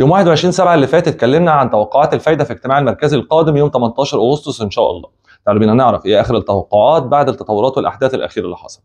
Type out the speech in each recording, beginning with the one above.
يوم 21 سبعة اللي فات اتكلمنا عن توقعات الفايده في اجتماع المركزي القادم يوم 18 اغسطس ان شاء الله تعالوا بينا نعرف ايه اخر التوقعات بعد التطورات والاحداث الاخيره اللي حصلت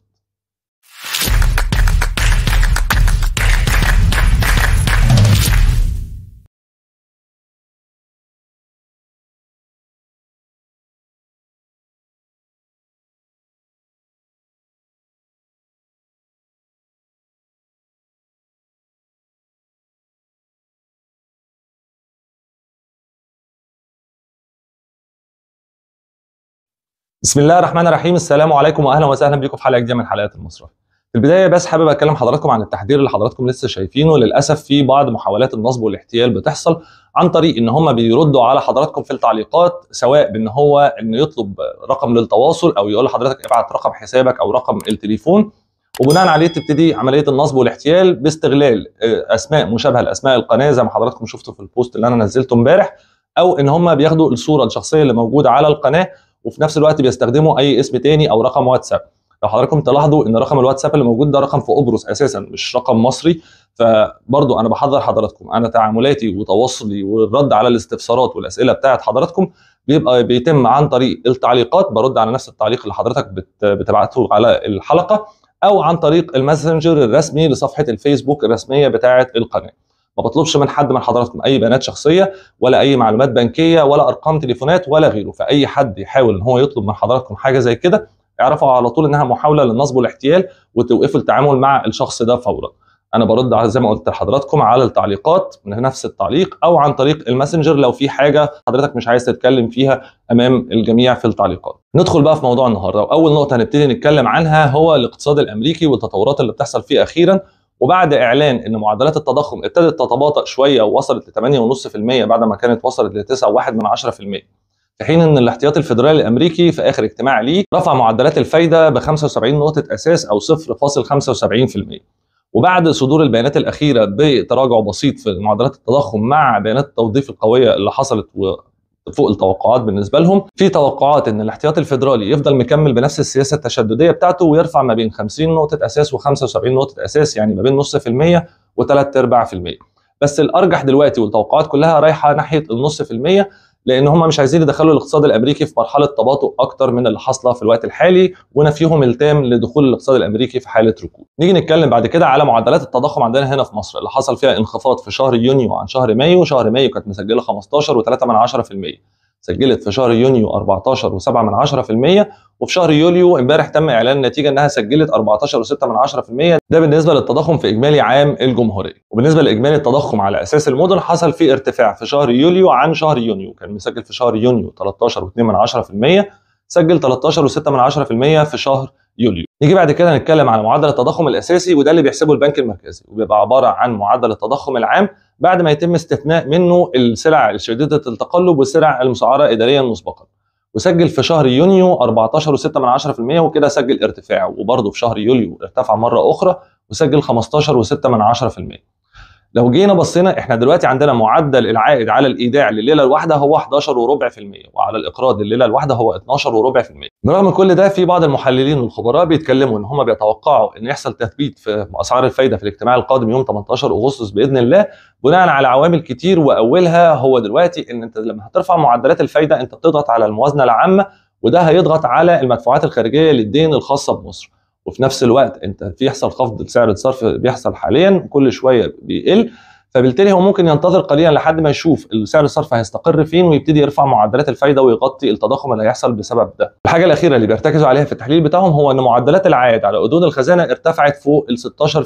بسم الله الرحمن الرحيم السلام عليكم واهلا وسهلا بيكم في حلقه جديده من حلقات المصرف في البدايه بس حابب اتكلم حضراتكم عن التحذير اللي حضراتكم لسه شايفينه للاسف في بعض محاولات النصب والاحتيال بتحصل عن طريق ان هم بيردوا على حضراتكم في التعليقات سواء بان هو انه يطلب رقم للتواصل او يقول لحضرتك ابعت رقم حسابك او رقم التليفون وبناء عليه تبتدي عمليه النصب والاحتيال باستغلال آه، اسماء مشابهه لاسماء القناه زي ما حضراتكم شفتوا في البوست اللي انا نزلته امبارح او ان هم بياخدوا الصوره الشخصيه اللي موجوده على القناه وفي نفس الوقت بيستخدموا اي اسم تاني او رقم واتساب لو حضراتكم تلاحظوا ان رقم الواتساب اللي موجود ده رقم في قبرص اساسا مش رقم مصري فبرضو انا بحذر حضراتكم انا تعاملاتي وتواصلي والرد على الاستفسارات والاسئله بتاعت حضراتكم بيبقى بيتم عن طريق التعليقات برد على نفس التعليق اللي حضرتك بتبعته على الحلقه او عن طريق الماسنجر الرسمي لصفحه الفيسبوك الرسميه بتاعه القناه ما بطلبش من حد من حضراتكم اي بيانات شخصيه ولا اي معلومات بنكيه ولا ارقام تليفونات ولا غيره فاي حد يحاول ان هو يطلب من حضراتكم حاجه زي كده اعرفوا على طول انها محاوله للنصب والاحتيال وتوقفوا التعامل مع الشخص ده فورا انا برد على زي ما قلت لحضراتكم على التعليقات من نفس التعليق او عن طريق الماسنجر لو في حاجه حضرتك مش عايز تتكلم فيها امام الجميع في التعليقات ندخل بقى في موضوع النهارده واول نقطه هنبتدي نتكلم عنها هو الاقتصاد الامريكي والتطورات اللي بتحصل فيه اخيرا وبعد اعلان ان معدلات التضخم ابتدت تتباطأ شويه ووصلت ل 8.5% بعد ما كانت وصلت ل 9.1% في حين ان الاحتياطي الفيدرالي الامريكي في اخر اجتماع ليه رفع معدلات الفايده ب 75 نقطه اساس او 0.75% وبعد صدور البيانات الاخيره بتراجع بسيط في معدلات التضخم مع بيانات التوظيف القويه اللي حصلت فوق التوقعات بالنسبه لهم في توقعات ان الاحتياطي الفيدرالي يفضل مكمل بنفس السياسه التشدديه بتاعته ويرفع ما بين 50 نقطه اساس و75 نقطه اساس يعني ما بين نص في المية وثلاث ارباع في المية بس الارجح دلوقتي والتوقعات كلها رايحه ناحيه النص في المية لان هم مش عايزين يدخلوا الاقتصاد الامريكي في مرحله تباطؤ اكتر من اللي حاصله في الوقت الحالي ونفيهم التام لدخول الاقتصاد الامريكي في حاله ركود. نيجي نتكلم بعد كده على معدلات التضخم عندنا هنا في مصر اللي حصل فيها انخفاض في شهر يونيو عن شهر مايو، شهر مايو كانت مسجله 15.3% سجلت في شهر يونيو 14.7% وفي شهر يوليو امبارح تم اعلان النتيجه انها سجلت 14.6% ده بالنسبه للتضخم في اجمالي عام الجمهوريه وبالنسبه لاجمالي التضخم على اساس المدن حصل في ارتفاع في شهر يوليو عن شهر يونيو كان مسجل في شهر يونيو 13.2% سجل 13.6% في شهر يوليو نيجي بعد كده نتكلم على معدل التضخم الاساسي وده اللي بيحسبه البنك المركزي وبيبقى عباره عن معدل التضخم العام بعد ما يتم استثناء منه السلع الشديده التقلب والسلع المسعره اداريا مسبقا وسجل في شهر يونيو 14.6% وكده سجل ارتفاع وبرضه في شهر يوليو ارتفع مره اخرى وسجل 15.6% لو جينا بصينا احنا دلوقتي عندنا معدل العائد على الايداع لليله الواحده هو 11 وربع في المية وعلى الاقراض لليله الواحده هو 12 وربع في المية برغم كل ده في بعض المحللين والخبراء بيتكلموا ان هم بيتوقعوا ان يحصل تثبيت في اسعار الفايده في الاجتماع القادم يوم 18 اغسطس باذن الله بناء على عوامل كتير واولها هو دلوقتي ان انت لما هترفع معدلات الفايده انت بتضغط على الموازنه العامه وده هيضغط على المدفوعات الخارجيه للدين الخاصه بمصر وفي نفس الوقت انت بيحصل خفض لسعر الصرف بيحصل حاليا كل شويه بيقل فبالتالي هو ممكن ينتظر قليلا لحد ما يشوف سعر الصرف هيستقر فين ويبتدي يرفع معدلات الفايده ويغطي التضخم اللي هيحصل بسبب ده. الحاجه الاخيره اللي بيرتكزوا عليها في التحليل بتاعهم هو ان معدلات العائد على اذون الخزانه ارتفعت فوق ال 16%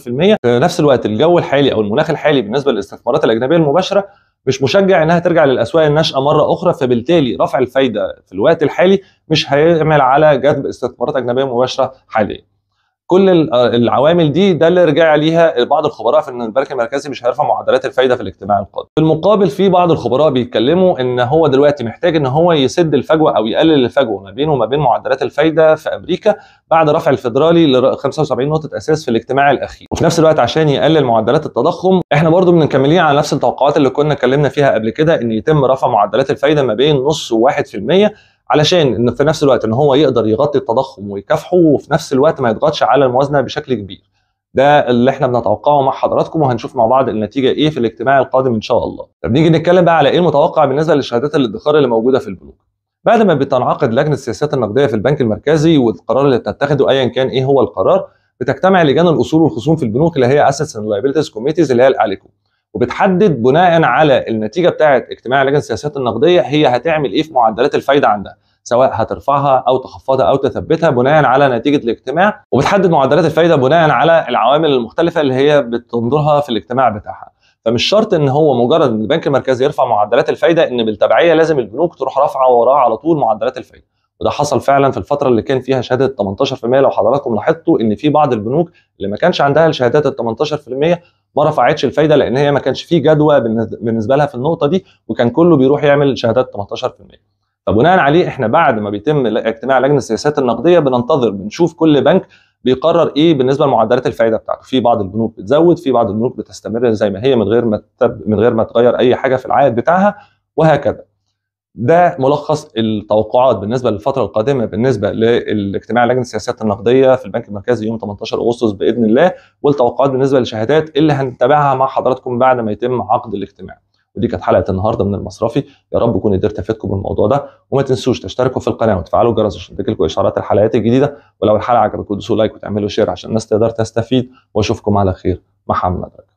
في نفس الوقت الجو الحالي او المناخ الحالي بالنسبه للاستثمارات الاجنبيه المباشره مش مشجع انها ترجع للاسواق الناشئه مره اخرى فبالتالي رفع الفايده في الوقت الحالي مش هيعمل على جذب استثمارات اجنبيه مباشره حاليا. كل آه، العوامل دي ده اللي رجع ليها بعض الخبراء في ان البنك المركزي مش هيرفع معدلات الفايده في الاجتماع القادم. في المقابل في بعض الخبراء بيتكلموا ان هو دلوقتي محتاج ان هو يسد الفجوه او يقلل الفجوه ما بينه وما بين معدلات الفايده في امريكا بعد رفع الفدرالي ل 75 نقطه اساس في الاجتماع الاخير. وفي نفس الوقت عشان يقلل معدلات التضخم احنا برضو بنكملين على نفس التوقعات اللي كنا اتكلمنا فيها قبل كده ان يتم رفع معدلات الفايده ما بين نص و1% علشان ان في نفس الوقت ان هو يقدر يغطي التضخم ويكافحه وفي نفس الوقت ما يضغطش على الموازنه بشكل كبير ده اللي احنا بنتوقعه مع حضراتكم وهنشوف مع بعض النتيجه ايه في الاجتماع القادم ان شاء الله طب نيجي نتكلم بقى على ايه المتوقع بالنسبه لشهادات الادخار اللي موجوده في البنوك بعد ما بتنعقد لجنه السياسات النقديه في البنك المركزي والقرار اللي بتتخذه ايا كان ايه هو القرار بتجتمع لجان الاصول والخصوم في البنوك اللي هي اسس اند لايبيلتيز كوميتيز اللي هي الاليكو وبتحدد بناء على النتيجه بتاعه اجتماع لجنه السياسات النقديه هي هتعمل ايه في معدلات الفايده عندها سواء هترفعها او تخفضها او تثبتها بناء على نتيجه الاجتماع وبتحدد معدلات الفايده بناء على العوامل المختلفه اللي هي بتنظرها في الاجتماع بتاعها فمش شرط ان هو مجرد ان البنك المركزي يرفع معدلات الفايده ان بالتبعيه لازم البنوك تروح رافعه وراه على طول معدلات الفايده وده حصل فعلا في الفتره اللي كان فيها شهاده 18% لو حضراتكم لاحظتوا ان في بعض البنوك اللي ما كانش عندها الشهادات ال 18% ما رفعتش الفايده لان هي ما كانش فيه جدوى بالنسبه لها في النقطه دي وكان كله بيروح يعمل شهادات 18% فبناء عليه احنا بعد ما بيتم اجتماع لجنه السياسات النقديه بننتظر بنشوف كل بنك بيقرر ايه بالنسبه لمعدلات الفائده بتاعته في بعض البنوك بتزود في بعض البنوك بتستمر زي ما هي من غير ما من غير ما تغير اي حاجه في العائد بتاعها وهكذا ده ملخص التوقعات بالنسبه للفتره القادمه بالنسبه للاجتماع لجنه السياسات النقديه في البنك المركزي يوم 18 اغسطس باذن الله والتوقعات بالنسبه للشهادات اللي هنتابعها مع حضراتكم بعد ما يتم عقد الاجتماع. ودي كانت حلقه النهارده من المصرفي يا رب تكون قدرت افيدكم بالموضوع ده وما تنسوش تشتركوا في القناه وتفعلوا الجرس عشان تجيلكم اشعارات الحلقات الجديده ولو الحلقه عجبتكم دوسوا لايك وتعملوا شير عشان الناس تقدر تستفيد واشوفكم على خير محمد رجب